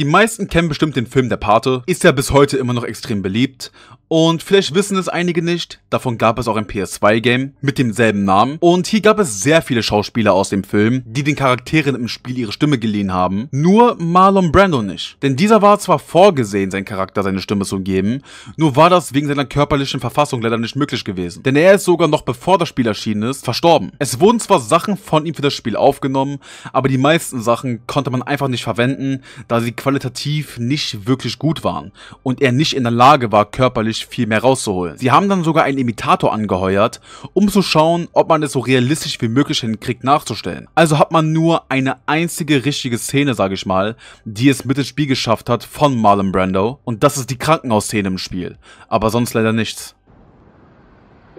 Die meisten kennen bestimmt den Film Der Pate, ist ja bis heute immer noch extrem beliebt und vielleicht wissen es einige nicht, davon gab es auch ein PS2-Game mit demselben Namen und hier gab es sehr viele Schauspieler aus dem Film, die den Charakteren im Spiel ihre Stimme geliehen haben, nur Marlon Brando nicht. Denn dieser war zwar vorgesehen, seinen Charakter seine Stimme zu geben, nur war das wegen seiner körperlichen Verfassung leider nicht möglich gewesen, denn er ist sogar noch bevor das Spiel erschienen ist, verstorben. Es wurden zwar Sachen von ihm für das Spiel aufgenommen, aber die meisten Sachen konnte man einfach nicht verwenden, da sie qualitativ nicht wirklich gut waren und er nicht in der Lage war, körperlich viel mehr rauszuholen. Sie haben dann sogar einen Imitator angeheuert, um zu schauen, ob man es so realistisch wie möglich hinkriegt nachzustellen. Also hat man nur eine einzige richtige Szene, sage ich mal, die es mit ins Spiel geschafft hat von Marlon Brando und das ist die Krankenhausszene im Spiel, aber sonst leider nichts.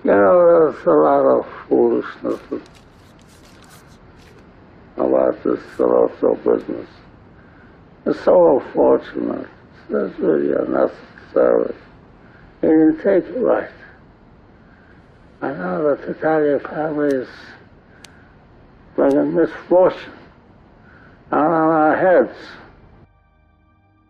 You know, that's a lot of foolishness. About this, also business. So fortunate. That's really unnecessary. It didn't take it right. I know that the Italian family is like a misfortune on our heads.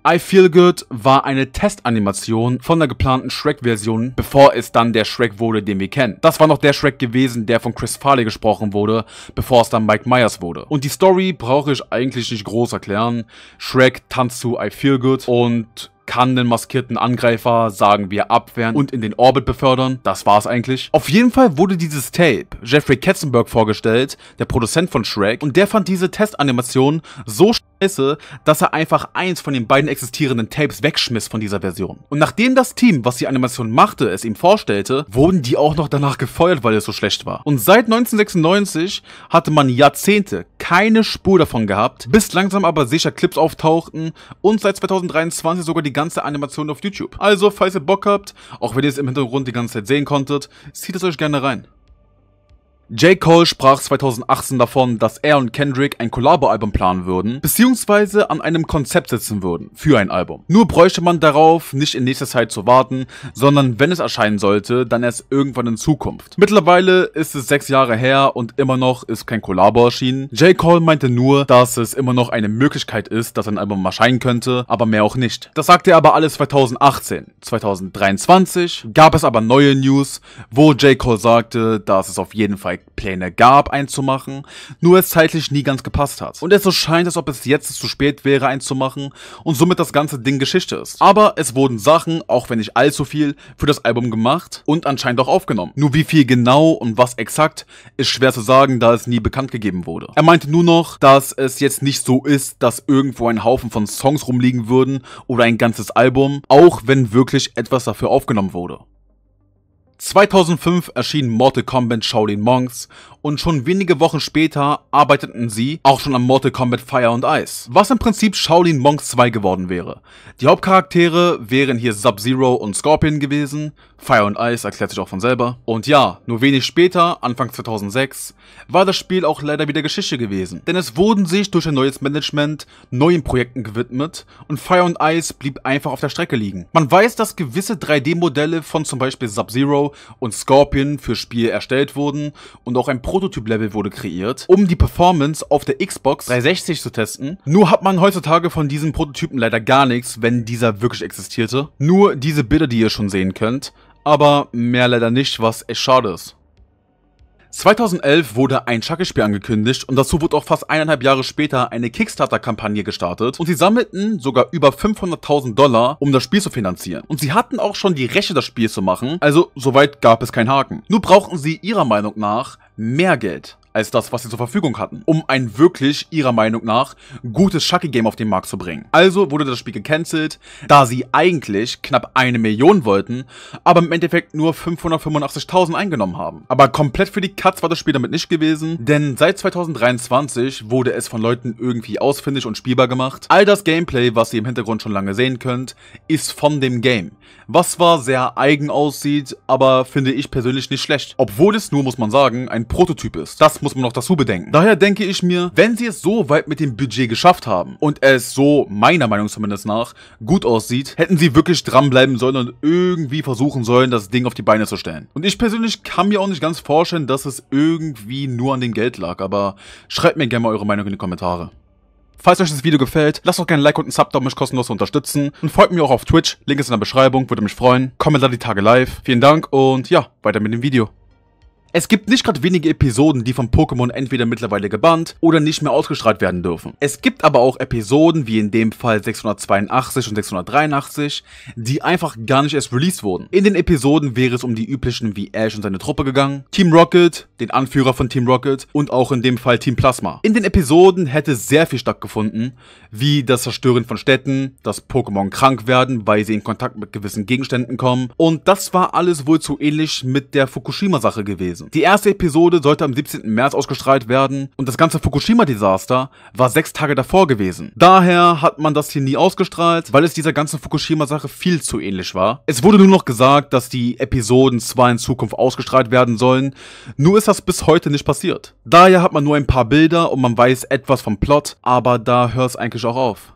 I Feel Good war eine Testanimation von der geplanten Shrek-Version, bevor es dann der Shrek wurde, den wir kennen. Das war noch der Shrek gewesen, der von Chris Farley gesprochen wurde, bevor es dann Mike Myers wurde. Und die Story brauche ich eigentlich nicht groß erklären. Shrek tanzt zu I Feel Good und kann den maskierten Angreifer, sagen wir, abwehren und in den Orbit befördern. Das war's eigentlich. Auf jeden Fall wurde dieses Tape Jeffrey Katzenberg vorgestellt, der Produzent von Shrek, und der fand diese Testanimation so scheiße, dass er einfach eins von den beiden existierenden Tapes wegschmiss von dieser Version. Und nachdem das Team, was die Animation machte, es ihm vorstellte, wurden die auch noch danach gefeuert, weil es so schlecht war. Und seit 1996 hatte man Jahrzehnte keine Spur davon gehabt, bis langsam aber sicher Clips auftauchten und seit 2023 sogar die ganze Animation auf YouTube. Also, falls ihr Bock habt, auch wenn ihr es im Hintergrund die ganze Zeit sehen konntet, zieht es euch gerne rein. J. Cole sprach 2018 davon, dass er und Kendrick ein Collabo-Album planen würden, beziehungsweise an einem Konzept sitzen würden für ein Album. Nur bräuchte man darauf, nicht in nächster Zeit zu warten, sondern wenn es erscheinen sollte, dann erst irgendwann in Zukunft. Mittlerweile ist es sechs Jahre her und immer noch ist kein Collabo erschienen. J. Cole meinte nur, dass es immer noch eine Möglichkeit ist, dass ein Album erscheinen könnte, aber mehr auch nicht. Das sagte er aber alles 2018. 2023 gab es aber neue News, wo J. Cole sagte, dass es auf jeden Fall Pläne gab, einzumachen, nur es zeitlich nie ganz gepasst hat. Und es so scheint, als ob es jetzt zu spät wäre, einzumachen und somit das ganze Ding Geschichte ist. Aber es wurden Sachen, auch wenn nicht allzu viel, für das Album gemacht und anscheinend auch aufgenommen. Nur wie viel genau und was exakt, ist schwer zu sagen, da es nie bekannt gegeben wurde. Er meinte nur noch, dass es jetzt nicht so ist, dass irgendwo ein Haufen von Songs rumliegen würden oder ein ganzes Album, auch wenn wirklich etwas dafür aufgenommen wurde. 2005 erschien Mortal Kombat Shaolin Monks und schon wenige Wochen später arbeiteten sie auch schon am Mortal Kombat Fire und Ice, was im Prinzip Shaolin Monks 2 geworden wäre. Die Hauptcharaktere wären hier Sub-Zero und Scorpion gewesen, Fire und Ice erklärt sich auch von selber. Und ja, nur wenig später, Anfang 2006, war das Spiel auch leider wieder Geschichte gewesen, denn es wurden sich durch ein neues Management neuen Projekten gewidmet und Fire und Ice blieb einfach auf der Strecke liegen. Man weiß, dass gewisse 3D-Modelle von zum Beispiel Sub-Zero und Scorpion für Spiele erstellt wurden und auch ein Pro Prototyp-Level wurde kreiert, um die Performance auf der Xbox 360 zu testen. Nur hat man heutzutage von diesem Prototypen leider gar nichts, wenn dieser wirklich existierte. Nur diese Bilder, die ihr schon sehen könnt, aber mehr leider nicht, was echt schade ist. 2011 wurde ein Schackespiel angekündigt und dazu wurde auch fast eineinhalb Jahre später eine Kickstarter-Kampagne gestartet und sie sammelten sogar über 500.000 Dollar, um das Spiel zu finanzieren. Und sie hatten auch schon die Rechte, das Spiel zu machen, also soweit gab es keinen Haken. Nur brauchten sie ihrer Meinung nach mehr Geld als das, was sie zur Verfügung hatten, um ein wirklich, ihrer Meinung nach, gutes Shucky-Game auf den Markt zu bringen. Also wurde das Spiel gecancelt, da sie eigentlich knapp eine Million wollten, aber im Endeffekt nur 585.000 eingenommen haben. Aber komplett für die Cuts war das Spiel damit nicht gewesen, denn seit 2023 wurde es von Leuten irgendwie ausfindig und spielbar gemacht. All das Gameplay, was ihr im Hintergrund schon lange sehen könnt, ist von dem Game, was zwar sehr eigen aussieht, aber finde ich persönlich nicht schlecht, obwohl es nur, muss man sagen, ein Prototyp ist. Das muss man noch dazu bedenken. Daher denke ich mir, wenn sie es so weit mit dem Budget geschafft haben und es so, meiner Meinung zumindest nach, gut aussieht, hätten sie wirklich dranbleiben sollen und irgendwie versuchen sollen, das Ding auf die Beine zu stellen. Und ich persönlich kann mir auch nicht ganz vorstellen, dass es irgendwie nur an dem Geld lag, aber schreibt mir gerne mal eure Meinung in die Kommentare. Falls euch das Video gefällt, lasst doch gerne ein Like und ein Sub da, um mich kostenlos zu unterstützen. Und folgt mir auch auf Twitch, Link ist in der Beschreibung, würde mich freuen. Kommentar die Tage live. Vielen Dank und ja, weiter mit dem Video. Es gibt nicht gerade wenige Episoden, die von Pokémon entweder mittlerweile gebannt oder nicht mehr ausgestrahlt werden dürfen. Es gibt aber auch Episoden, wie in dem Fall 682 und 683, die einfach gar nicht erst released wurden. In den Episoden wäre es um die üblichen wie Ash und seine Truppe gegangen, Team Rocket, den Anführer von Team Rocket und auch in dem Fall Team Plasma. In den Episoden hätte sehr viel stattgefunden, wie das Zerstören von Städten, dass Pokémon krank werden, weil sie in Kontakt mit gewissen Gegenständen kommen und das war alles wohl zu ähnlich mit der Fukushima-Sache gewesen. Die erste Episode sollte am 17. März ausgestrahlt werden und das ganze Fukushima-Desaster war sechs Tage davor gewesen. Daher hat man das hier nie ausgestrahlt, weil es dieser ganzen Fukushima-Sache viel zu ähnlich war. Es wurde nur noch gesagt, dass die Episoden zwar in Zukunft ausgestrahlt werden sollen, nur ist ist das bis heute nicht passiert. Daher hat man nur ein paar Bilder und man weiß etwas vom Plot, aber da hört es eigentlich auch auf.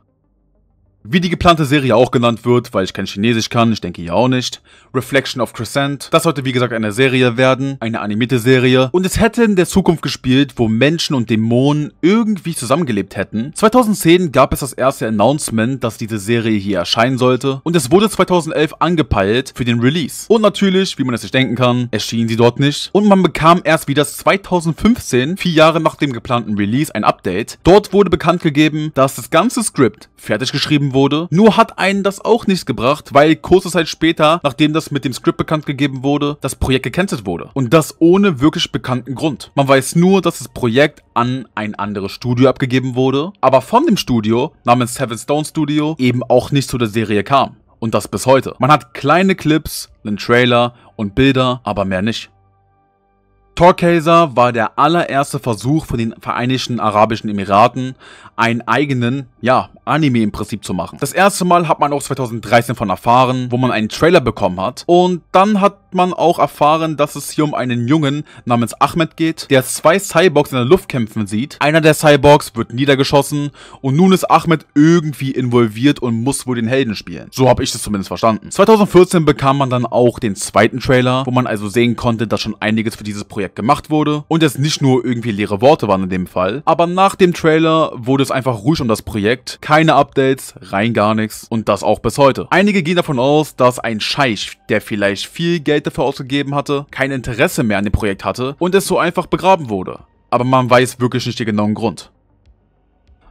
Wie die geplante Serie auch genannt wird, weil ich kein Chinesisch kann, ich denke ja auch nicht. Reflection of Crescent. Das sollte wie gesagt eine Serie werden, eine animierte Serie. Und es hätte in der Zukunft gespielt, wo Menschen und Dämonen irgendwie zusammengelebt hätten. 2010 gab es das erste Announcement, dass diese Serie hier erscheinen sollte. Und es wurde 2011 angepeilt für den Release. Und natürlich, wie man es sich denken kann, erschien sie dort nicht. Und man bekam erst wieder 2015, vier Jahre nach dem geplanten Release, ein Update. Dort wurde bekannt gegeben, dass das ganze Skript fertig geschrieben geschrieben wurde. Nur hat einen das auch nichts gebracht, weil kurze Zeit später, nachdem das mit dem Skript bekannt gegeben wurde, das Projekt gecancelt wurde. Und das ohne wirklich bekannten Grund. Man weiß nur, dass das Projekt an ein anderes Studio abgegeben wurde, aber von dem Studio namens Seven Stone Studio eben auch nicht zu der Serie kam. Und das bis heute. Man hat kleine Clips, einen Trailer und Bilder, aber mehr nicht. Torkaiser war der allererste Versuch von den Vereinigten Arabischen Emiraten, einen eigenen, ja, Anime im Prinzip zu machen. Das erste Mal hat man auch 2013 von erfahren, wo man einen Trailer bekommen hat. Und dann hat man auch erfahren, dass es hier um einen Jungen namens Ahmed geht, der zwei Cyborgs in der Luft kämpfen sieht. Einer der Cyborgs wird niedergeschossen und nun ist Ahmed irgendwie involviert und muss wohl den Helden spielen. So habe ich das zumindest verstanden. 2014 bekam man dann auch den zweiten Trailer, wo man also sehen konnte, dass schon einiges für dieses Projekt gemacht wurde und es nicht nur irgendwie leere Worte waren in dem Fall. Aber nach dem Trailer wurde es einfach ruhig um das Projekt. Keine Updates, rein gar nichts und das auch bis heute. Einige gehen davon aus, dass ein Scheich, der vielleicht viel Geld Geld dafür ausgegeben hatte, kein Interesse mehr an dem Projekt hatte und es so einfach begraben wurde. Aber man weiß wirklich nicht den genauen Grund.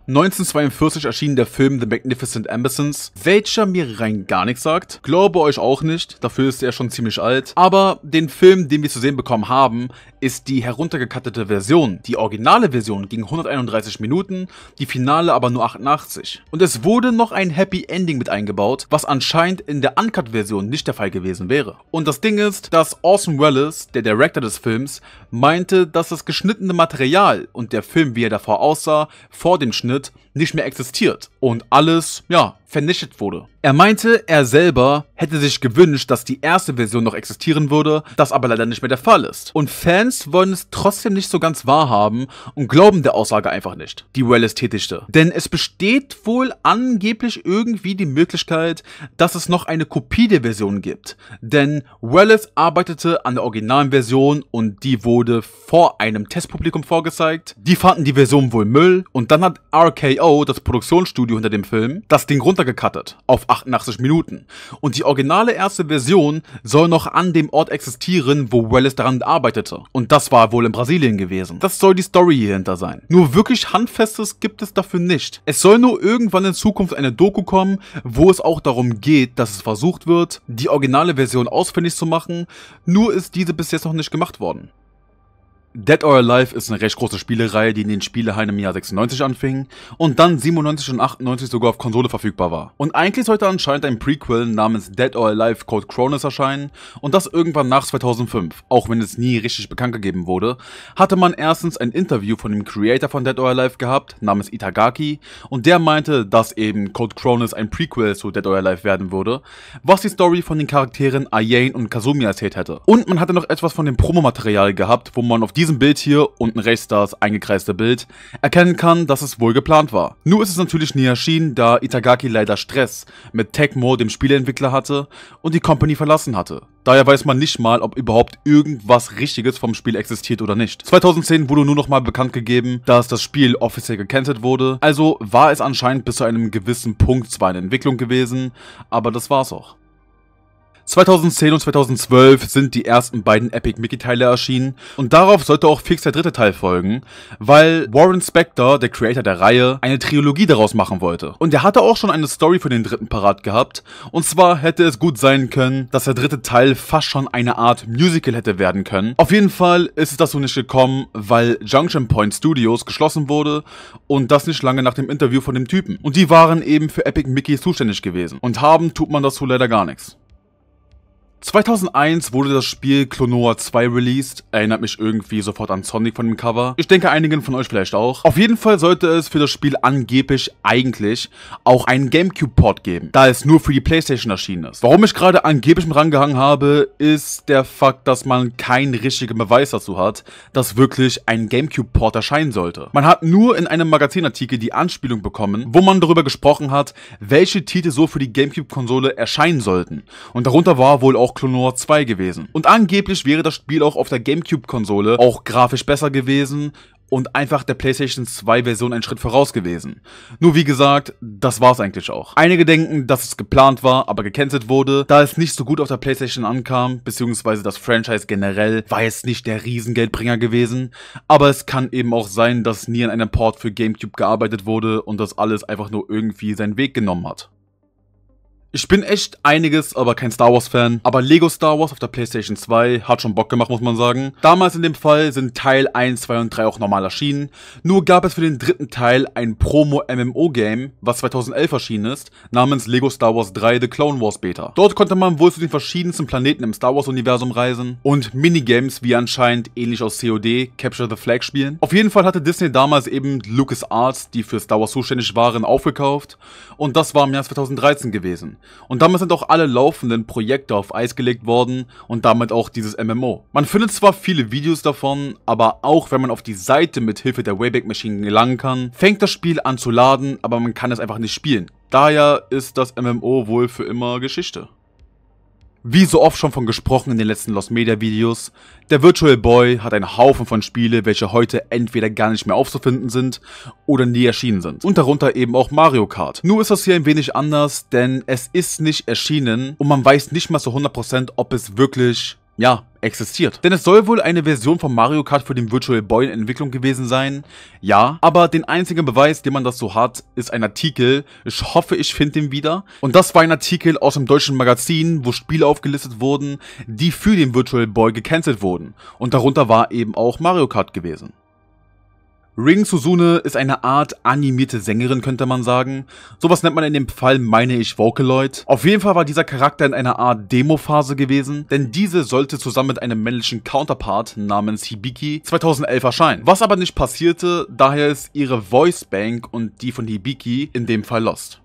1942 erschien der Film The Magnificent Ambersons, welcher mir rein gar nichts sagt. Glaube euch auch nicht, dafür ist er schon ziemlich alt. Aber den Film, den wir zu sehen bekommen haben, ist die heruntergekattete Version. Die originale Version ging 131 Minuten, die finale aber nur 88. Und es wurde noch ein Happy Ending mit eingebaut, was anscheinend in der Uncut-Version nicht der Fall gewesen wäre. Und das Ding ist, dass Orson Welles, der Director des Films, meinte, dass das geschnittene Material und der Film, wie er davor aussah, vor dem Schnitt Planet nicht mehr existiert und alles, ja, vernichtet wurde. Er meinte, er selber hätte sich gewünscht, dass die erste Version noch existieren würde, das aber leider nicht mehr der Fall ist. Und Fans wollen es trotzdem nicht so ganz wahrhaben und glauben der Aussage einfach nicht, die Wallace tätigte. Denn es besteht wohl angeblich irgendwie die Möglichkeit, dass es noch eine Kopie der Version gibt. Denn Wallace arbeitete an der originalen Version und die wurde vor einem Testpublikum vorgezeigt. Die fanden die Version wohl Müll und dann hat RKO, das Produktionsstudio hinter dem Film, das den Grund runtergekattet auf 88 Minuten. Und die originale erste Version soll noch an dem Ort existieren, wo Wallace daran arbeitete. Und das war wohl in Brasilien gewesen. Das soll die Story hier sein. Nur wirklich Handfestes gibt es dafür nicht. Es soll nur irgendwann in Zukunft eine Doku kommen, wo es auch darum geht, dass es versucht wird, die originale Version ausfindig zu machen, nur ist diese bis jetzt noch nicht gemacht worden. Dead or Alive ist eine recht große Spielereihe, die in den Spielehallen im Jahr 96 anfing und dann 97 und 98 sogar auf Konsole verfügbar war. Und eigentlich sollte anscheinend ein Prequel namens Dead or Alive Code Cronus erscheinen und das irgendwann nach 2005, auch wenn es nie richtig bekannt gegeben wurde, hatte man erstens ein Interview von dem Creator von Dead or Alive gehabt, namens Itagaki, und der meinte, dass eben Code Cronus ein Prequel zu Dead or Alive werden würde, was die Story von den Charakteren Ayane und Kazumi erzählt hätte. Und man hatte noch etwas von dem Promomaterial gehabt, wo man auf diese diesem Bild hier, unten rechts das eingekreiste Bild, erkennen kann, dass es wohl geplant war. Nur ist es natürlich nie erschienen, da Itagaki leider Stress mit Tecmo, dem Spieleentwickler, hatte und die Company verlassen hatte. Daher weiß man nicht mal, ob überhaupt irgendwas Richtiges vom Spiel existiert oder nicht. 2010 wurde nur noch mal bekannt gegeben, dass das Spiel offiziell gecancelt wurde, also war es anscheinend bis zu einem gewissen Punkt zwar in Entwicklung gewesen, aber das war es auch. 2010 und 2012 sind die ersten beiden Epic Mickey Teile erschienen und darauf sollte auch fix der dritte Teil folgen, weil Warren Spector, der Creator der Reihe, eine Trilogie daraus machen wollte. Und er hatte auch schon eine Story für den dritten parat gehabt und zwar hätte es gut sein können, dass der dritte Teil fast schon eine Art Musical hätte werden können. Auf jeden Fall ist es dazu nicht gekommen, weil Junction Point Studios geschlossen wurde und das nicht lange nach dem Interview von dem Typen. Und die waren eben für Epic Mickey zuständig gewesen. Und haben tut man dazu leider gar nichts. 2001 wurde das Spiel Clonoa 2 released, erinnert mich irgendwie sofort an Sonic von dem Cover. Ich denke einigen von euch vielleicht auch. Auf jeden Fall sollte es für das Spiel angeblich eigentlich auch einen Gamecube-Port geben, da es nur für die Playstation erschienen ist. Warum ich gerade angeblich mit rangehangen habe, ist der Fakt, dass man keinen richtigen Beweis dazu hat, dass wirklich ein Gamecube-Port erscheinen sollte. Man hat nur in einem Magazinartikel die Anspielung bekommen, wo man darüber gesprochen hat, welche Titel so für die Gamecube-Konsole erscheinen sollten. Und darunter war wohl auch auch Clonor 2 gewesen. Und angeblich wäre das Spiel auch auf der Gamecube-Konsole auch grafisch besser gewesen und einfach der PlayStation 2 Version einen Schritt voraus gewesen. Nur wie gesagt, das war's eigentlich auch. Einige denken, dass es geplant war, aber gecancelt wurde, da es nicht so gut auf der PlayStation ankam, beziehungsweise das Franchise generell war jetzt nicht der Riesengeldbringer gewesen, aber es kann eben auch sein, dass nie an einem Port für GameCube gearbeitet wurde und das alles einfach nur irgendwie seinen Weg genommen hat. Ich bin echt einiges, aber kein Star Wars-Fan. Aber Lego Star Wars auf der PlayStation 2 hat schon Bock gemacht, muss man sagen. Damals in dem Fall sind Teil 1, 2 und 3 auch normal erschienen. Nur gab es für den dritten Teil ein Promo-MMO-Game, was 2011 erschienen ist, namens Lego Star Wars 3 The Clone Wars Beta. Dort konnte man wohl zu den verschiedensten Planeten im Star Wars-Universum reisen und Minigames wie anscheinend ähnlich aus COD, Capture the Flag spielen. Auf jeden Fall hatte Disney damals eben LucasArts, die für Star Wars zuständig waren, aufgekauft und das war im Jahr 2013 gewesen. Und damit sind auch alle laufenden Projekte auf Eis gelegt worden und damit auch dieses MMO. Man findet zwar viele Videos davon, aber auch wenn man auf die Seite mit Hilfe der Wayback Machine gelangen kann, fängt das Spiel an zu laden, aber man kann es einfach nicht spielen. Daher ist das MMO wohl für immer Geschichte. Wie so oft schon von gesprochen in den letzten Lost Media Videos, der Virtual Boy hat einen Haufen von Spiele, welche heute entweder gar nicht mehr aufzufinden sind oder nie erschienen sind. Und darunter eben auch Mario Kart. Nur ist das hier ein wenig anders, denn es ist nicht erschienen und man weiß nicht mal zu 100% ob es wirklich ja, existiert. Denn es soll wohl eine Version von Mario Kart für den Virtual Boy in Entwicklung gewesen sein, ja, aber den einzigen Beweis, den man das so hat, ist ein Artikel, ich hoffe, ich finde den wieder. Und das war ein Artikel aus dem deutschen Magazin, wo Spiele aufgelistet wurden, die für den Virtual Boy gecancelt wurden. Und darunter war eben auch Mario Kart gewesen. Ring Suzune ist eine Art animierte Sängerin, könnte man sagen. Sowas nennt man in dem Fall, meine ich, Vocaloid. Auf jeden Fall war dieser Charakter in einer Art Demo-Phase gewesen, denn diese sollte zusammen mit einem männlichen Counterpart namens Hibiki 2011 erscheinen. Was aber nicht passierte, daher ist ihre Voice Bank und die von Hibiki in dem Fall lost.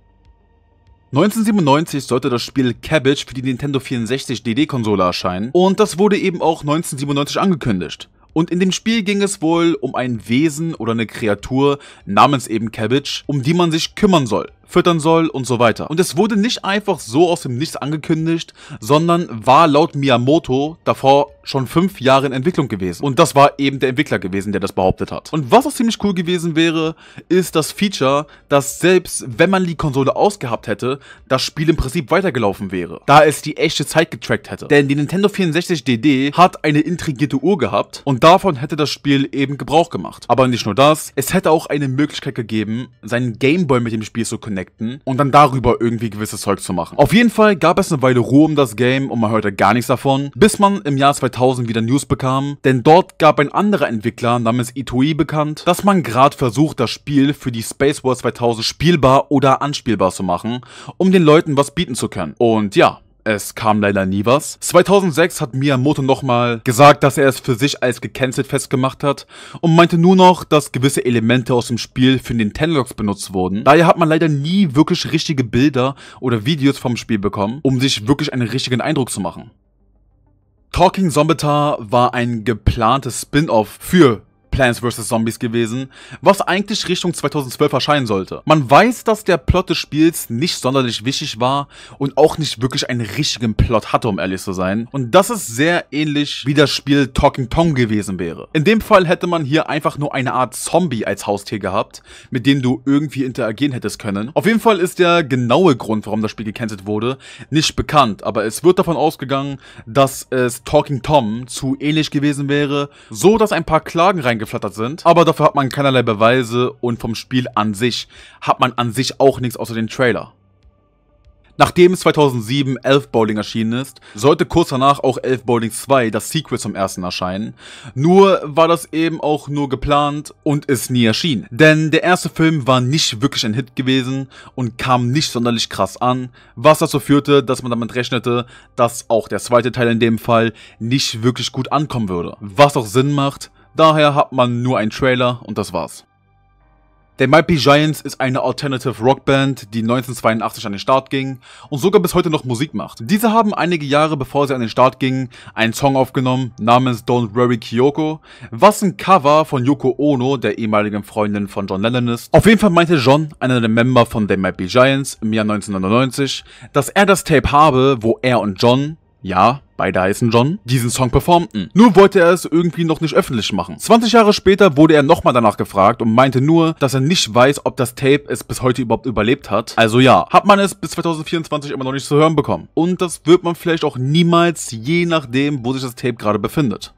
1997 sollte das Spiel Cabbage für die Nintendo 64 DD-Konsole erscheinen und das wurde eben auch 1997 angekündigt. Und in dem Spiel ging es wohl um ein Wesen oder eine Kreatur namens eben Cabbage, um die man sich kümmern soll füttern soll und so weiter. Und es wurde nicht einfach so aus dem Nichts angekündigt, sondern war laut Miyamoto davor schon fünf Jahre in Entwicklung gewesen. Und das war eben der Entwickler gewesen, der das behauptet hat. Und was auch ziemlich cool gewesen wäre, ist das Feature, dass selbst wenn man die Konsole ausgehabt hätte, das Spiel im Prinzip weitergelaufen wäre, da es die echte Zeit getrackt hätte. Denn die Nintendo 64 DD hat eine intrigierte Uhr gehabt und davon hätte das Spiel eben Gebrauch gemacht. Aber nicht nur das, es hätte auch eine Möglichkeit gegeben, seinen Gameboy mit dem Spiel zu connecten connecten und dann darüber irgendwie gewisses Zeug zu machen. Auf jeden Fall gab es eine Weile Ruhe um das Game und man hörte gar nichts davon, bis man im Jahr 2000 wieder News bekam, denn dort gab ein anderer Entwickler namens Itoi bekannt, dass man gerade versucht, das Spiel für die Space War 2000 spielbar oder anspielbar zu machen, um den Leuten was bieten zu können. Und ja, es kam leider nie was. 2006 hat Miyamoto nochmal gesagt, dass er es für sich als gecancelt festgemacht hat und meinte nur noch, dass gewisse Elemente aus dem Spiel für Nintendogs benutzt wurden. Daher hat man leider nie wirklich richtige Bilder oder Videos vom Spiel bekommen, um sich wirklich einen richtigen Eindruck zu machen. Talking Zombita war ein geplantes Spin-off für Plants vs. Zombies gewesen, was eigentlich Richtung 2012 erscheinen sollte. Man weiß, dass der Plot des Spiels nicht sonderlich wichtig war und auch nicht wirklich einen richtigen Plot hatte, um ehrlich zu sein. Und das ist sehr ähnlich wie das Spiel Talking Tom gewesen wäre. In dem Fall hätte man hier einfach nur eine Art Zombie als Haustier gehabt, mit dem du irgendwie interagieren hättest können. Auf jeden Fall ist der genaue Grund, warum das Spiel gecancelt wurde, nicht bekannt, aber es wird davon ausgegangen, dass es Talking Tom zu ähnlich gewesen wäre, so dass ein paar Klagen reingekommen geflattert sind. Aber dafür hat man keinerlei Beweise und vom Spiel an sich hat man an sich auch nichts außer den Trailer. Nachdem 2007 Elf Bowling erschienen ist, sollte kurz danach auch Elf Bowling 2, das Sequel zum ersten, erscheinen. Nur war das eben auch nur geplant und ist nie erschienen. Denn der erste Film war nicht wirklich ein Hit gewesen und kam nicht sonderlich krass an, was dazu führte, dass man damit rechnete, dass auch der zweite Teil in dem Fall nicht wirklich gut ankommen würde. Was auch Sinn macht, Daher hat man nur einen Trailer und das war's. They Might Be Giants ist eine Alternative Rockband, die 1982 an den Start ging und sogar bis heute noch Musik macht. Diese haben einige Jahre bevor sie an den Start gingen, einen Song aufgenommen namens Don't Worry Kyoko, was ein Cover von Yoko Ono, der ehemaligen Freundin von John Lennon ist. Auf jeden Fall meinte John, einer der Member von They Might Be Giants im Jahr 1999, dass er das Tape habe, wo er und John, ja, beide heißen John, diesen Song performten. Mhm. Nur wollte er es irgendwie noch nicht öffentlich machen. 20 Jahre später wurde er nochmal danach gefragt und meinte nur, dass er nicht weiß, ob das Tape es bis heute überhaupt überlebt hat. Also ja, hat man es bis 2024 immer noch nicht zu hören bekommen. Und das wird man vielleicht auch niemals, je nachdem, wo sich das Tape gerade befindet.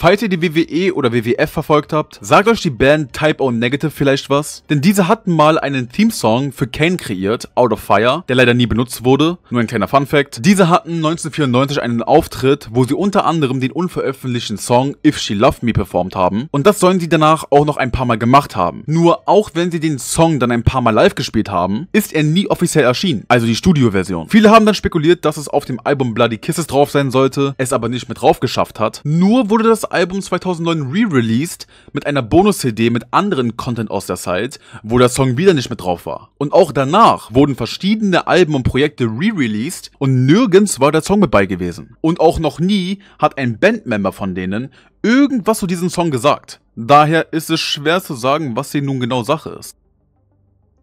Falls ihr die WWE oder WWF verfolgt habt, sagt euch die Band Type O Negative vielleicht was? Denn diese hatten mal einen Theme-Song für Kane kreiert, Out of Fire, der leider nie benutzt wurde. Nur ein kleiner Fun-Fact. Diese hatten 1994 einen Auftritt, wo sie unter anderem den unveröffentlichten Song If She Loved Me performt haben. Und das sollen sie danach auch noch ein paar Mal gemacht haben. Nur auch wenn sie den Song dann ein paar Mal live gespielt haben, ist er nie offiziell erschienen. Also die Studio-Version. Viele haben dann spekuliert, dass es auf dem Album Bloody Kisses drauf sein sollte, es aber nicht mit drauf geschafft hat. Nur wurde das Album 2009 re-released mit einer Bonus-CD mit anderen Content aus der Zeit, wo der Song wieder nicht mit drauf war. Und auch danach wurden verschiedene Alben und Projekte re-released und nirgends war der Song mit bei gewesen. Und auch noch nie hat ein Bandmember von denen irgendwas zu diesem Song gesagt. Daher ist es schwer zu sagen, was hier nun genau Sache ist.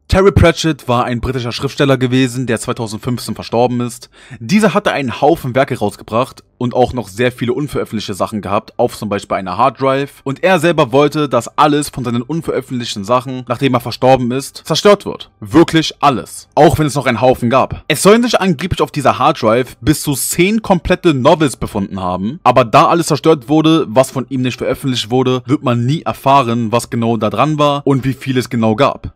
Terry Pratchett war ein britischer Schriftsteller gewesen, der 2015 verstorben ist. Dieser hatte einen Haufen Werke rausgebracht und auch noch sehr viele unveröffentlichte Sachen gehabt, auf zum Beispiel einer Hard Drive. Und er selber wollte, dass alles von seinen unveröffentlichten Sachen, nachdem er verstorben ist, zerstört wird. Wirklich alles. Auch wenn es noch einen Haufen gab. Es sollen sich angeblich auf dieser Hard Drive bis zu 10 komplette Novels befunden haben. Aber da alles zerstört wurde, was von ihm nicht veröffentlicht wurde, wird man nie erfahren, was genau da dran war und wie viel es genau gab.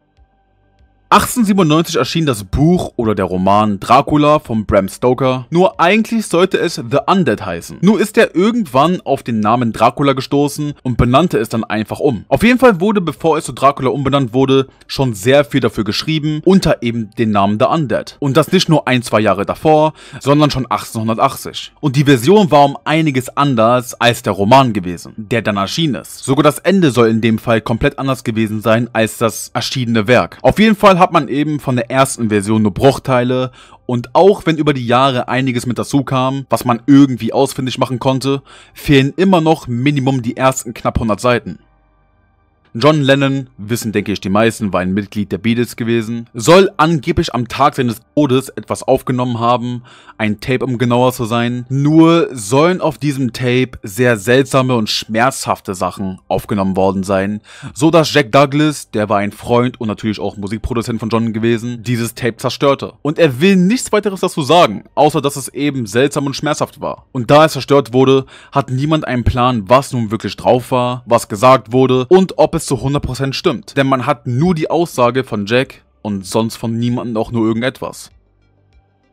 1897 erschien das Buch oder der Roman Dracula von Bram Stoker, nur eigentlich sollte es The Undead heißen. Nur ist er irgendwann auf den Namen Dracula gestoßen und benannte es dann einfach um. Auf jeden Fall wurde, bevor es zu Dracula umbenannt wurde, schon sehr viel dafür geschrieben, unter eben den Namen The Undead. Und das nicht nur ein, zwei Jahre davor, sondern schon 1880. Und die Version war um einiges anders als der Roman gewesen, der dann erschien ist. Sogar das Ende soll in dem Fall komplett anders gewesen sein als das erschienene Werk. Auf jeden Fall hat man eben von der ersten Version nur Bruchteile und auch wenn über die Jahre einiges mit dazu kam, was man irgendwie ausfindig machen konnte, fehlen immer noch Minimum die ersten knapp 100 Seiten. John Lennon, wissen denke ich die meisten, war ein Mitglied der Beatles gewesen, soll angeblich am Tag seines Todes etwas aufgenommen haben, ein Tape um genauer zu sein, nur sollen auf diesem Tape sehr seltsame und schmerzhafte Sachen aufgenommen worden sein, so dass Jack Douglas, der war ein Freund und natürlich auch Musikproduzent von John gewesen, dieses Tape zerstörte. Und er will nichts weiteres dazu sagen, außer dass es eben seltsam und schmerzhaft war. Und da es zerstört wurde, hat niemand einen Plan, was nun wirklich drauf war, was gesagt wurde und ob es bis zu 100% stimmt, denn man hat nur die Aussage von Jack und sonst von niemandem auch nur irgendetwas.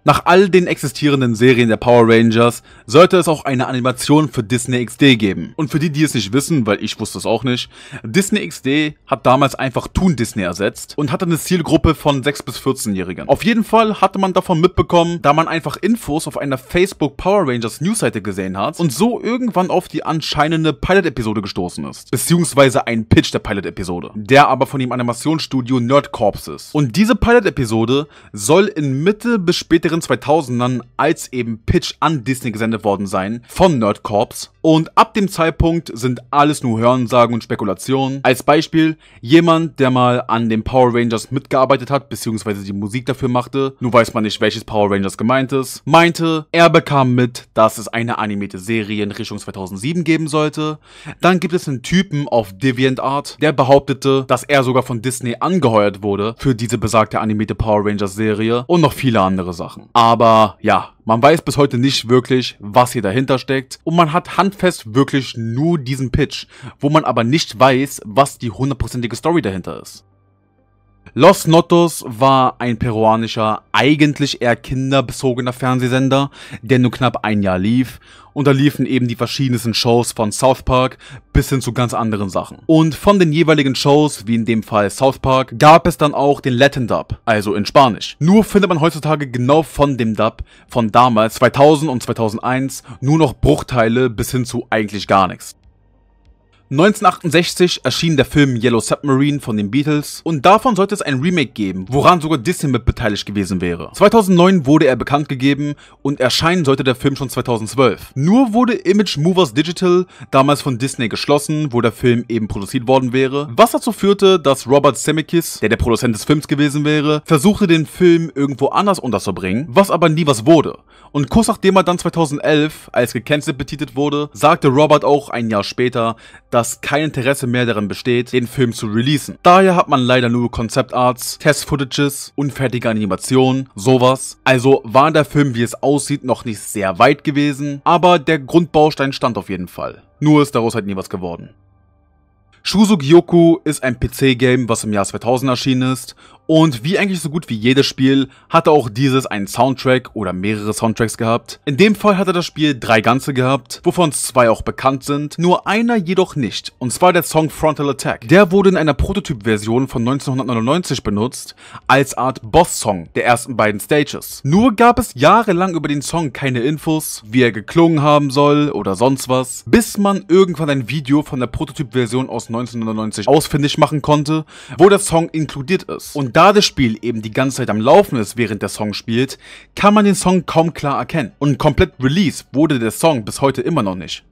Nach all den existierenden Serien der Power Rangers sollte es auch eine Animation für Disney XD geben. Und für die, die es nicht wissen, weil ich wusste es auch nicht, Disney XD hat damals einfach Toon Disney ersetzt und hatte eine Zielgruppe von 6- bis 14-Jährigen. Auf jeden Fall hatte man davon mitbekommen, da man einfach Infos auf einer Facebook Power Rangers Newsseite gesehen hat und so irgendwann auf die anscheinende Pilot-Episode gestoßen ist. Beziehungsweise ein Pitch der Pilot-Episode, der aber von dem Animationsstudio Nerd Corps ist. Und diese Pilot-Episode soll in Mitte bis späteren 2000ern als eben Pitch an Disney gesendet worden sein von Nerd Corps und ab dem Zeitpunkt sind alles nur Hörensagen und Spekulationen. Als Beispiel, jemand, der mal an den Power Rangers mitgearbeitet hat, beziehungsweise die Musik dafür machte, nur weiß man nicht, welches Power Rangers gemeint ist, meinte, er bekam mit, dass es eine animierte Serie in Richtung 2007 geben sollte. Dann gibt es einen Typen auf DeviantArt, der behauptete, dass er sogar von Disney angeheuert wurde für diese besagte animierte Power Rangers Serie und noch viele andere Sachen. Aber ja, man weiß bis heute nicht wirklich, was hier dahinter steckt und man hat handfest wirklich nur diesen Pitch, wo man aber nicht weiß, was die hundertprozentige Story dahinter ist. Los Notos war ein peruanischer, eigentlich eher kinderbezogener Fernsehsender, der nur knapp ein Jahr lief und da liefen eben die verschiedensten Shows von South Park bis hin zu ganz anderen Sachen. Und von den jeweiligen Shows, wie in dem Fall South Park, gab es dann auch den Latin Dub, also in Spanisch. Nur findet man heutzutage genau von dem Dub von damals 2000 und 2001 nur noch Bruchteile bis hin zu eigentlich gar nichts. 1968 erschien der Film Yellow Submarine von den Beatles und davon sollte es ein Remake geben, woran sogar Disney mit beteiligt gewesen wäre. 2009 wurde er bekannt gegeben und erscheinen sollte der Film schon 2012. Nur wurde Image Movers Digital damals von Disney geschlossen, wo der Film eben produziert worden wäre, was dazu führte, dass Robert Zemeckis, der der Produzent des Films gewesen wäre, versuchte den Film irgendwo anders unterzubringen, was aber nie was wurde. Und kurz nachdem er dann 2011 als gecancelt betitelt wurde, sagte Robert auch ein Jahr später, dass kein Interesse mehr darin besteht, den Film zu releasen. Daher hat man leider nur Concept Arts, Test-Footages, unfertige Animationen, sowas. Also war der Film, wie es aussieht, noch nicht sehr weit gewesen, aber der Grundbaustein stand auf jeden Fall. Nur ist daraus halt nie was geworden. Shuzo Gyoku ist ein PC-Game, was im Jahr 2000 erschienen ist und wie eigentlich so gut wie jedes Spiel hatte auch dieses einen Soundtrack oder mehrere Soundtracks gehabt. In dem Fall hatte das Spiel drei ganze gehabt, wovon zwei auch bekannt sind, nur einer jedoch nicht, und zwar der Song Frontal Attack. Der wurde in einer Prototyp-Version von 1999 benutzt, als Art Boss-Song der ersten beiden Stages. Nur gab es jahrelang über den Song keine Infos, wie er geklungen haben soll oder sonst was, bis man irgendwann ein Video von der Prototyp-Version aus 1999 ausfindig machen konnte, wo der Song inkludiert ist. Und da das Spiel eben die ganze Zeit am Laufen ist, während der Song spielt, kann man den Song kaum klar erkennen und komplett released wurde der Song bis heute immer noch nicht.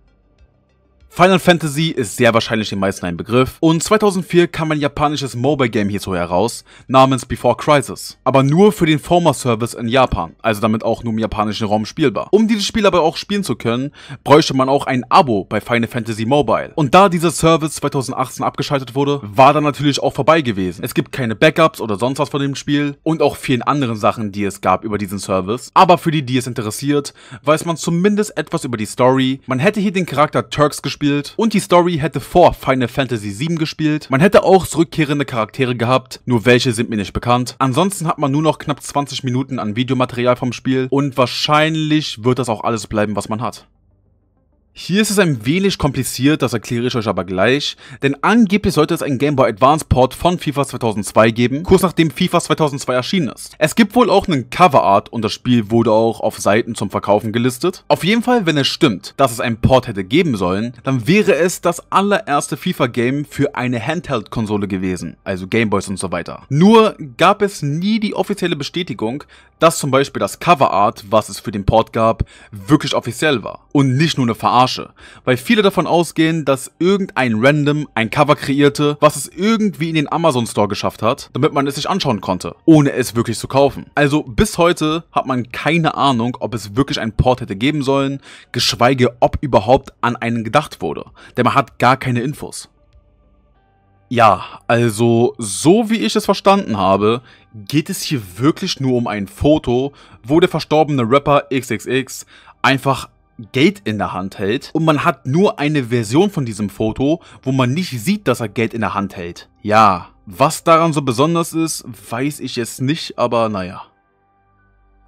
Final Fantasy ist sehr wahrscheinlich den meisten ein Begriff und 2004 kam ein japanisches Mobile-Game hierzu heraus, namens Before Crisis, aber nur für den Former-Service in Japan, also damit auch nur im japanischen Raum spielbar. Um dieses Spiel aber auch spielen zu können, bräuchte man auch ein Abo bei Final Fantasy Mobile. Und da dieser Service 2018 abgeschaltet wurde, war dann natürlich auch vorbei gewesen. Es gibt keine Backups oder sonst was von dem Spiel und auch vielen anderen Sachen, die es gab über diesen Service. Aber für die, die es interessiert, weiß man zumindest etwas über die Story. Man hätte hier den Charakter Turks gespielt, gespielt und die Story hätte vor Final Fantasy VII gespielt. Man hätte auch zurückkehrende Charaktere gehabt, nur welche sind mir nicht bekannt. Ansonsten hat man nur noch knapp 20 Minuten an Videomaterial vom Spiel und wahrscheinlich wird das auch alles bleiben, was man hat. Hier ist es ein wenig kompliziert, das erkläre ich euch aber gleich, denn angeblich sollte es einen Game Boy Advance Port von FIFA 2002 geben, kurz nachdem FIFA 2002 erschienen ist. Es gibt wohl auch einen Cover Art und das Spiel wurde auch auf Seiten zum Verkaufen gelistet. Auf jeden Fall, wenn es stimmt, dass es einen Port hätte geben sollen, dann wäre es das allererste FIFA Game für eine Handheld-Konsole gewesen, also Gameboys und so weiter. Nur gab es nie die offizielle Bestätigung, dass zum Beispiel das Cover Art, was es für den Port gab, wirklich offiziell war und nicht nur eine Verarbeitung Verarsche, weil viele davon ausgehen, dass irgendein Random ein Cover kreierte, was es irgendwie in den Amazon Store geschafft hat, damit man es sich anschauen konnte, ohne es wirklich zu kaufen. Also bis heute hat man keine Ahnung, ob es wirklich ein Port hätte geben sollen, geschweige ob überhaupt an einen gedacht wurde, denn man hat gar keine Infos. Ja, also so wie ich es verstanden habe, geht es hier wirklich nur um ein Foto, wo der verstorbene Rapper XXX einfach Geld in der Hand hält und man hat nur eine Version von diesem Foto, wo man nicht sieht, dass er Geld in der Hand hält. Ja, was daran so besonders ist, weiß ich jetzt nicht, aber naja.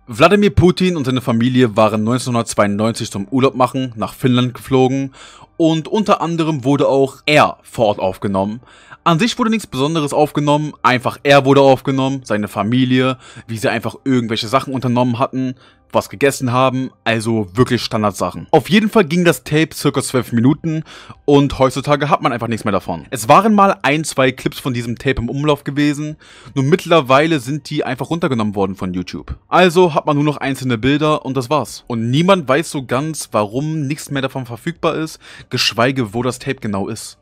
Wladimir Putin und seine Familie waren 1992 zum Urlaub machen nach Finnland geflogen und unter anderem wurde auch er vor Ort aufgenommen. An sich wurde nichts Besonderes aufgenommen, einfach er wurde aufgenommen, seine Familie, wie sie einfach irgendwelche Sachen unternommen hatten, was gegessen haben, also wirklich Standardsachen. Auf jeden Fall ging das Tape circa 12 Minuten und heutzutage hat man einfach nichts mehr davon. Es waren mal ein, zwei Clips von diesem Tape im Umlauf gewesen, nur mittlerweile sind die einfach runtergenommen worden von YouTube. Also hat man nur noch einzelne Bilder und das war's. Und niemand weiß so ganz, warum nichts mehr davon verfügbar ist, geschweige wo das Tape genau ist.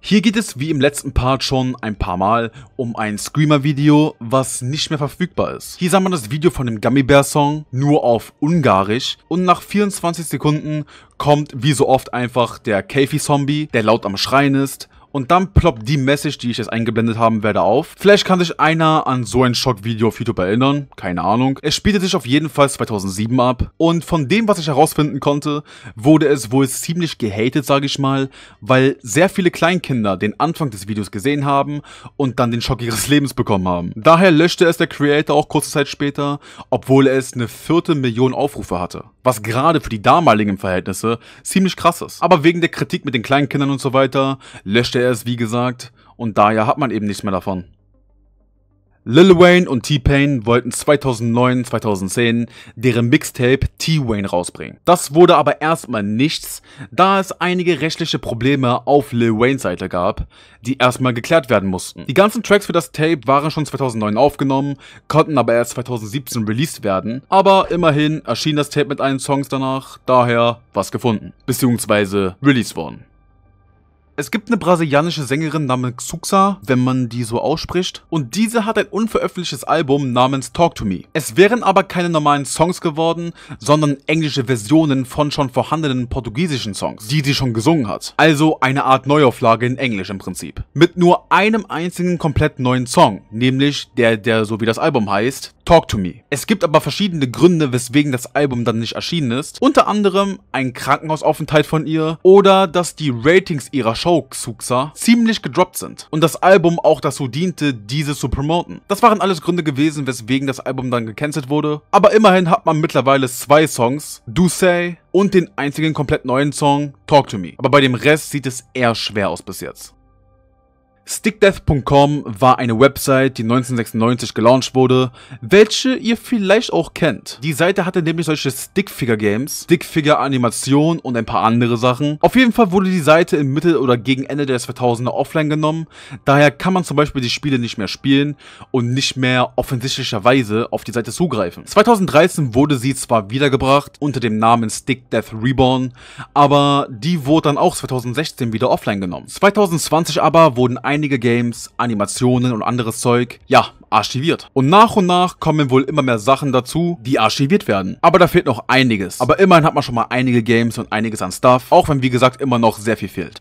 Hier geht es wie im letzten Part schon ein paar Mal um ein Screamer-Video, was nicht mehr verfügbar ist. Hier sah man das Video von dem Gummy Bear Song nur auf Ungarisch und nach 24 Sekunden kommt wie so oft einfach der Kafi-Zombie, der laut am Schreien ist und dann ploppt die Message, die ich jetzt eingeblendet haben werde, auf. Vielleicht kann sich einer an so ein Schockvideo auf YouTube erinnern, keine Ahnung. Es spielte sich auf jeden Fall 2007 ab und von dem, was ich herausfinden konnte, wurde es wohl ziemlich gehatet, sage ich mal, weil sehr viele Kleinkinder den Anfang des Videos gesehen haben und dann den Schock ihres Lebens bekommen haben. Daher löschte es der Creator auch kurze Zeit später, obwohl es eine vierte Million Aufrufe hatte. Was gerade für die damaligen Verhältnisse ziemlich krass ist. Aber wegen der Kritik mit den Kleinkindern und so weiter, löschte er er es, wie gesagt, und daher hat man eben nichts mehr davon. Lil Wayne und T-Pain wollten 2009, 2010 deren Mixtape T-Wayne rausbringen. Das wurde aber erstmal nichts, da es einige rechtliche Probleme auf Lil Wayne Seite gab, die erstmal geklärt werden mussten. Die ganzen Tracks für das Tape waren schon 2009 aufgenommen, konnten aber erst 2017 released werden, aber immerhin erschien das Tape mit allen Songs danach, daher was gefunden, beziehungsweise released worden. Es gibt eine brasilianische Sängerin namens Xuxa, wenn man die so ausspricht, und diese hat ein unveröffentlichtes Album namens Talk to Me. Es wären aber keine normalen Songs geworden, sondern englische Versionen von schon vorhandenen portugiesischen Songs, die sie schon gesungen hat. Also eine Art Neuauflage in Englisch im Prinzip. Mit nur einem einzigen komplett neuen Song, nämlich der, der so wie das Album heißt, Talk to Me. Es gibt aber verschiedene Gründe, weswegen das Album dann nicht erschienen ist. Unter anderem ein Krankenhausaufenthalt von ihr oder dass die Ratings ihrer Show Xuxa ziemlich gedroppt sind und das Album auch dazu diente, diese zu promoten. Das waren alles Gründe gewesen, weswegen das Album dann gecancelt wurde. Aber immerhin hat man mittlerweile zwei Songs, Do Say und den einzigen komplett neuen Song Talk to Me. Aber bei dem Rest sieht es eher schwer aus bis jetzt. StickDeath.com war eine Website, die 1996 gelauncht wurde, welche ihr vielleicht auch kennt. Die Seite hatte nämlich solche Stickfigure-Games, stickfigure animation und ein paar andere Sachen. Auf jeden Fall wurde die Seite im Mittel- oder gegen Ende der 2000er offline genommen, daher kann man zum Beispiel die Spiele nicht mehr spielen und nicht mehr offensichtlicherweise auf die Seite zugreifen. 2013 wurde sie zwar wiedergebracht unter dem Namen StickDeath Reborn, aber die wurde dann auch 2016 wieder offline genommen. 2020 aber wurden ein einige Games, Animationen und anderes Zeug, ja, archiviert. Und nach und nach kommen wohl immer mehr Sachen dazu, die archiviert werden. Aber da fehlt noch einiges. Aber immerhin hat man schon mal einige Games und einiges an Stuff, auch wenn wie gesagt immer noch sehr viel fehlt.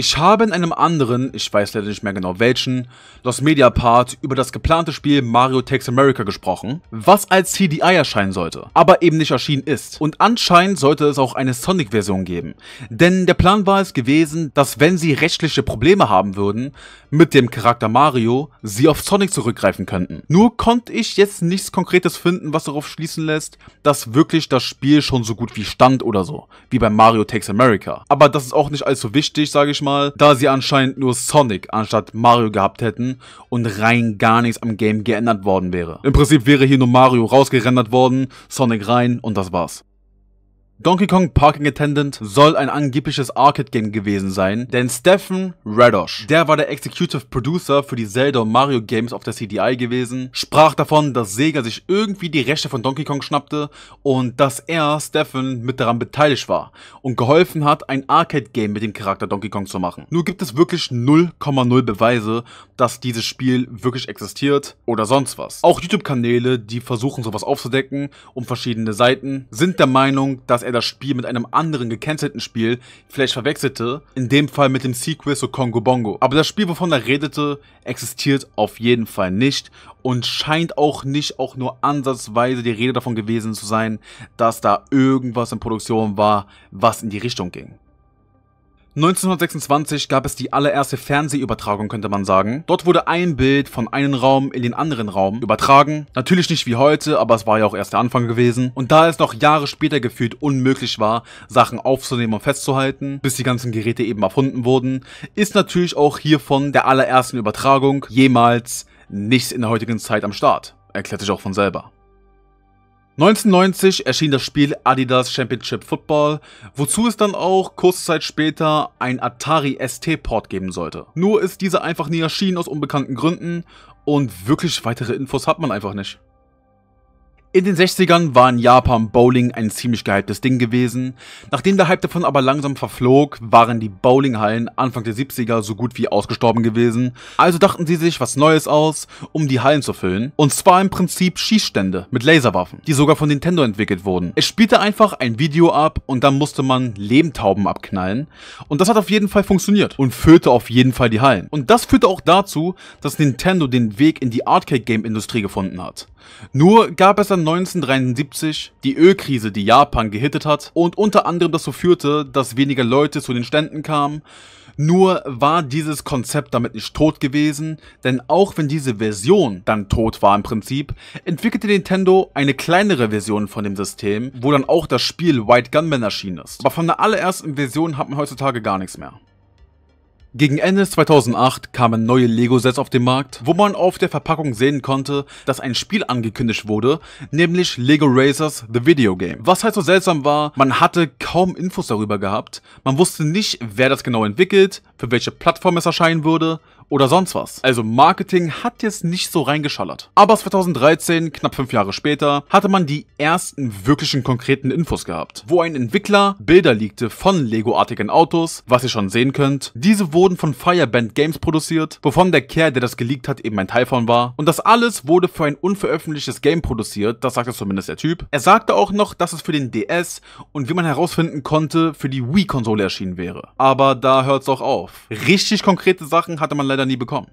Ich habe in einem anderen, ich weiß leider nicht mehr genau welchen, Los Media Part über das geplante Spiel Mario Takes America gesprochen, was als CDI erscheinen sollte, aber eben nicht erschienen ist. Und anscheinend sollte es auch eine Sonic-Version geben, denn der Plan war es gewesen, dass wenn sie rechtliche Probleme haben würden, mit dem Charakter Mario, sie auf Sonic zurückgreifen könnten. Nur konnte ich jetzt nichts Konkretes finden, was darauf schließen lässt, dass wirklich das Spiel schon so gut wie stand oder so, wie bei Mario Takes America. Aber das ist auch nicht allzu wichtig, sage ich mal, erstmal, da sie anscheinend nur Sonic anstatt Mario gehabt hätten und rein gar nichts am Game geändert worden wäre. Im Prinzip wäre hier nur Mario rausgerendert worden, Sonic rein und das war's. Donkey Kong Parking Attendant soll ein angebliches Arcade-Game gewesen sein, denn Stephen Radosh, der war der Executive Producer für die Zelda und Mario Games auf der CDI gewesen, sprach davon, dass Sega sich irgendwie die Rechte von Donkey Kong schnappte und dass er, Stephen, mit daran beteiligt war und geholfen hat, ein Arcade-Game mit dem Charakter Donkey Kong zu machen. Nur gibt es wirklich 0,0 Beweise, dass dieses Spiel wirklich existiert oder sonst was. Auch YouTube-Kanäle, die versuchen sowas aufzudecken um verschiedene Seiten, sind der Meinung, dass er das Spiel mit einem anderen gecancelten Spiel vielleicht verwechselte, in dem Fall mit dem Sequel zu Kongo Bongo. Aber das Spiel, wovon er redete, existiert auf jeden Fall nicht und scheint auch nicht auch nur ansatzweise die Rede davon gewesen zu sein, dass da irgendwas in Produktion war, was in die Richtung ging. 1926 gab es die allererste Fernsehübertragung, könnte man sagen. Dort wurde ein Bild von einem Raum in den anderen Raum übertragen. Natürlich nicht wie heute, aber es war ja auch erst der Anfang gewesen. Und da es noch Jahre später gefühlt unmöglich war, Sachen aufzunehmen und festzuhalten, bis die ganzen Geräte eben erfunden wurden, ist natürlich auch hiervon der allerersten Übertragung jemals nichts in der heutigen Zeit am Start. Erklärt sich auch von selber. 1990 erschien das Spiel Adidas Championship Football, wozu es dann auch kurze Zeit später ein Atari ST-Port geben sollte. Nur ist dieser einfach nie erschienen aus unbekannten Gründen und wirklich weitere Infos hat man einfach nicht. In den 60ern war in Japan Bowling ein ziemlich gehyptes Ding gewesen. Nachdem der Hype davon aber langsam verflog, waren die Bowlinghallen Anfang der 70er so gut wie ausgestorben gewesen. Also dachten sie sich was Neues aus, um die Hallen zu füllen. Und zwar im Prinzip Schießstände mit Laserwaffen, die sogar von Nintendo entwickelt wurden. Es spielte einfach ein Video ab und dann musste man Lehmtauben abknallen. Und das hat auf jeden Fall funktioniert und füllte auf jeden Fall die Hallen. Und das führte auch dazu, dass Nintendo den Weg in die Arcade-Game-Industrie gefunden hat. Nur gab es dann dann 1973 die Ölkrise, die Japan gehittet hat und unter anderem dazu führte, dass weniger Leute zu den Ständen kamen. Nur war dieses Konzept damit nicht tot gewesen, denn auch wenn diese Version dann tot war im Prinzip, entwickelte Nintendo eine kleinere Version von dem System, wo dann auch das Spiel White Gunman erschienen ist. Aber von der allerersten Version hat man heutzutage gar nichts mehr. Gegen Ende 2008 kamen neue Lego-Sets auf den Markt, wo man auf der Verpackung sehen konnte, dass ein Spiel angekündigt wurde, nämlich Lego Racers The Video Game. Was halt so seltsam war, man hatte kaum Infos darüber gehabt, man wusste nicht, wer das genau entwickelt, für welche Plattform es erscheinen würde, oder sonst was. Also Marketing hat jetzt nicht so reingeschallert. Aber 2013, knapp fünf Jahre später, hatte man die ersten wirklichen konkreten Infos gehabt, wo ein Entwickler Bilder liegte von Lego-artigen Autos, was ihr schon sehen könnt. Diese wurden von Fireband Games produziert, wovon der Kerl, der das geleakt hat, eben ein Teil von war. Und das alles wurde für ein unveröffentlichtes Game produziert, das sagte zumindest der Typ. Er sagte auch noch, dass es für den DS und wie man herausfinden konnte, für die Wii-Konsole erschienen wäre. Aber da hört's auch auf. Richtig konkrete Sachen hatte man leider leider nie bekommen.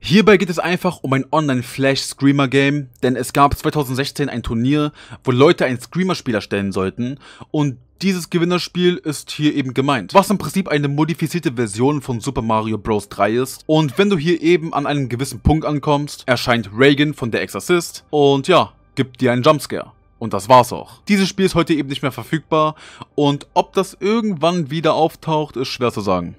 Hierbei geht es einfach um ein Online-Flash-Screamer-Game, denn es gab 2016 ein Turnier, wo Leute einen Screamer-Spieler stellen sollten und dieses Gewinnerspiel ist hier eben gemeint, was im Prinzip eine modifizierte Version von Super Mario Bros. 3 ist und wenn du hier eben an einem gewissen Punkt ankommst, erscheint Reagan von der Exorcist und ja, gibt dir einen Jumpscare. Und das war's auch. Dieses Spiel ist heute eben nicht mehr verfügbar und ob das irgendwann wieder auftaucht, ist schwer zu sagen.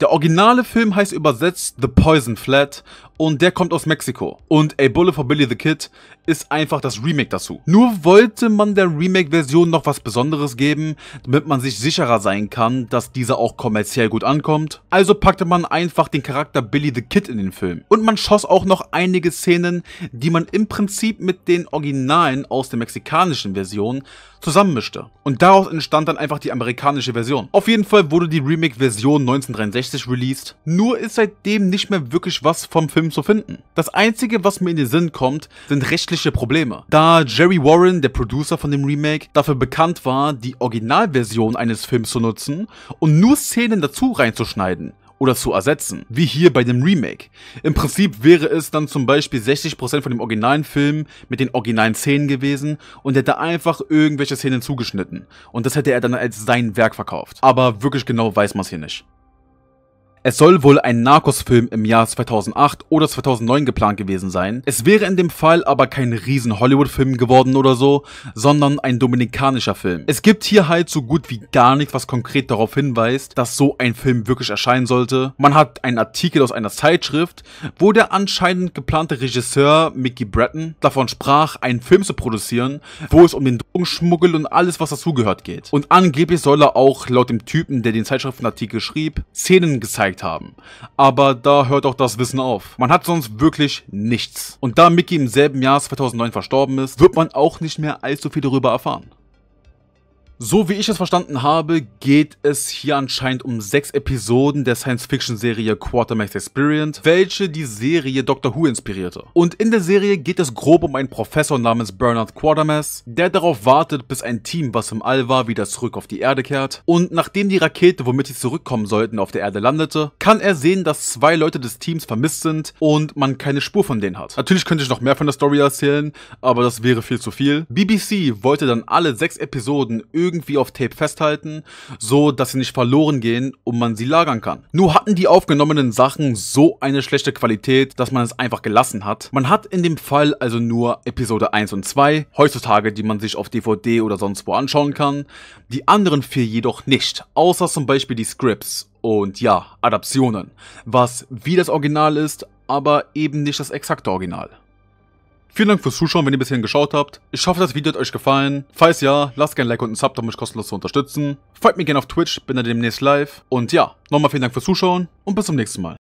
Der originale Film heißt übersetzt The Poison Flat und der kommt aus Mexiko. Und A Bullet for Billy the Kid ist einfach das Remake dazu. Nur wollte man der Remake-Version noch was Besonderes geben, damit man sich sicherer sein kann, dass dieser auch kommerziell gut ankommt. Also packte man einfach den Charakter Billy the Kid in den Film. Und man schoss auch noch einige Szenen, die man im Prinzip mit den Originalen aus der mexikanischen Version zusammenmischte. Und daraus entstand dann einfach die amerikanische Version. Auf jeden Fall wurde die Remake-Version 1963 released, nur ist seitdem nicht mehr wirklich was vom Film zu finden. Das einzige, was mir in den Sinn kommt, sind rechtliche Probleme. Da Jerry Warren, der Producer von dem Remake, dafür bekannt war, die Originalversion eines Films zu nutzen und nur Szenen dazu reinzuschneiden, oder zu ersetzen, wie hier bei dem Remake. Im Prinzip wäre es dann zum Beispiel 60% von dem originalen Film mit den originalen Szenen gewesen und hätte einfach irgendwelche Szenen zugeschnitten und das hätte er dann als sein Werk verkauft. Aber wirklich genau weiß man es hier nicht. Es soll wohl ein Narcos-Film im Jahr 2008 oder 2009 geplant gewesen sein. Es wäre in dem Fall aber kein riesen Hollywood-Film geworden oder so, sondern ein dominikanischer Film. Es gibt hier halt so gut wie gar nichts, was konkret darauf hinweist, dass so ein Film wirklich erscheinen sollte. Man hat einen Artikel aus einer Zeitschrift, wo der anscheinend geplante Regisseur Mickey Breton davon sprach, einen Film zu produzieren, wo es um den Drogenschmuggel und alles, was dazugehört geht. Und angeblich soll er auch laut dem Typen, der den Zeitschriftenartikel schrieb, Szenen gezeigt gezeigt haben. Aber da hört auch das Wissen auf. Man hat sonst wirklich nichts. Und da Mickey im selben Jahr 2009 verstorben ist, wird man auch nicht mehr allzu viel darüber erfahren. So wie ich es verstanden habe, geht es hier anscheinend um sechs Episoden der Science-Fiction-Serie Quatermass Experience, welche die Serie Doctor Who inspirierte. Und in der Serie geht es grob um einen Professor namens Bernard Quatermass, der darauf wartet, bis ein Team, was im All war, wieder zurück auf die Erde kehrt. Und nachdem die Rakete, womit sie zurückkommen sollten, auf der Erde landete, kann er sehen, dass zwei Leute des Teams vermisst sind und man keine Spur von denen hat. Natürlich könnte ich noch mehr von der Story erzählen, aber das wäre viel zu viel. BBC wollte dann alle sechs Episoden irgendwie auf Tape festhalten, so dass sie nicht verloren gehen und man sie lagern kann. Nur hatten die aufgenommenen Sachen so eine schlechte Qualität, dass man es einfach gelassen hat. Man hat in dem Fall also nur Episode 1 und 2, heutzutage die man sich auf DVD oder sonst wo anschauen kann, die anderen vier jedoch nicht, außer zum Beispiel die Scripts und ja, Adaptionen, was wie das Original ist, aber eben nicht das exakte Original. Vielen Dank fürs Zuschauen, wenn ihr bis hierhin geschaut habt. Ich hoffe, das Video hat euch gefallen. Falls ja, lasst gerne ein Like und ein Sub, um mich kostenlos zu unterstützen. Folgt mir gerne auf Twitch, bin dann demnächst live. Und ja, nochmal vielen Dank fürs Zuschauen und bis zum nächsten Mal.